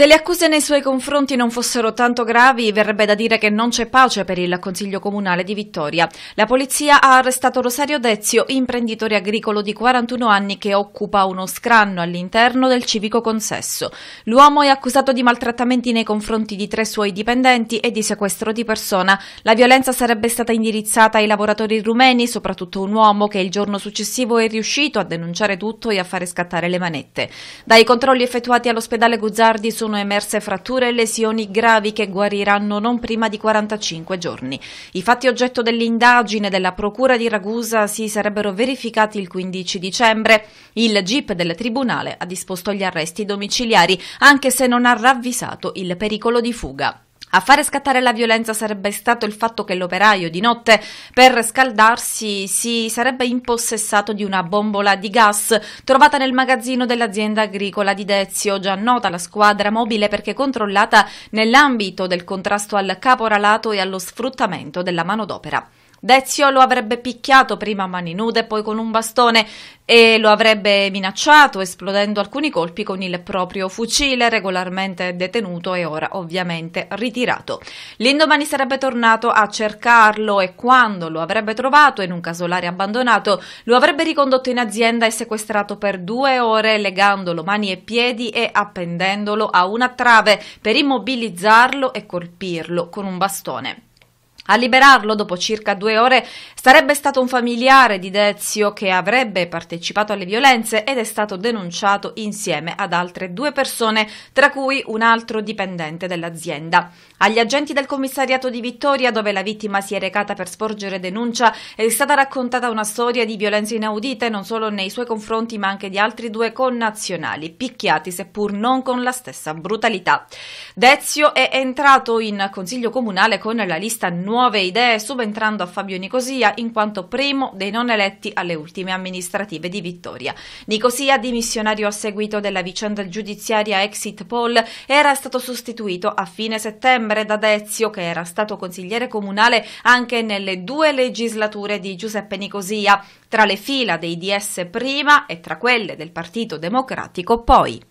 Se le accuse nei suoi confronti non fossero tanto gravi, verrebbe da dire che non c'è pace per il Consiglio Comunale di Vittoria. La polizia ha arrestato Rosario Dezio, imprenditore agricolo di 41 anni che occupa uno scranno all'interno del civico consesso. L'uomo è accusato di maltrattamenti nei confronti di tre suoi dipendenti e di sequestro di persona. La violenza sarebbe stata indirizzata ai lavoratori rumeni, soprattutto un uomo che il giorno successivo è riuscito a denunciare tutto e a fare scattare le manette. Dai controlli effettuati all'ospedale Guzzardi sono sono emerse fratture e lesioni gravi che guariranno non prima di 45 giorni. I fatti oggetto dell'indagine della Procura di Ragusa si sarebbero verificati il 15 dicembre. Il GIP del Tribunale ha disposto gli arresti domiciliari, anche se non ha ravvisato il pericolo di fuga. A fare scattare la violenza sarebbe stato il fatto che l'operaio di notte, per scaldarsi, si sarebbe impossessato di una bombola di gas trovata nel magazzino dell'azienda agricola di Dezio, già nota la squadra mobile perché controllata nell'ambito del contrasto al caporalato e allo sfruttamento della manodopera. Dezio lo avrebbe picchiato prima a mani nude, poi con un bastone e lo avrebbe minacciato, esplodendo alcuni colpi con il proprio fucile, regolarmente detenuto e ora ovviamente ritirato. L'indomani sarebbe tornato a cercarlo e quando lo avrebbe trovato in un casolare abbandonato, lo avrebbe ricondotto in azienda e sequestrato per due ore, legandolo mani e piedi e appendendolo a una trave per immobilizzarlo e colpirlo con un bastone. A liberarlo dopo circa due ore sarebbe stato un familiare di Dezio che avrebbe partecipato alle violenze ed è stato denunciato insieme ad altre due persone, tra cui un altro dipendente dell'azienda. Agli agenti del commissariato di Vittoria, dove la vittima si è recata per sporgere denuncia, è stata raccontata una storia di violenze inaudite non solo nei suoi confronti ma anche di altri due connazionali, picchiati seppur non con la stessa brutalità. Dezio è entrato in consiglio comunale con la lista nuova nuove idee subentrando a Fabio Nicosia in quanto primo dei non eletti alle ultime amministrative di Vittoria. Nicosia, dimissionario a seguito della vicenda giudiziaria Exit Poll, era stato sostituito a fine settembre da Dezio, che era stato consigliere comunale anche nelle due legislature di Giuseppe Nicosia, tra le fila dei DS prima e tra quelle del Partito Democratico poi.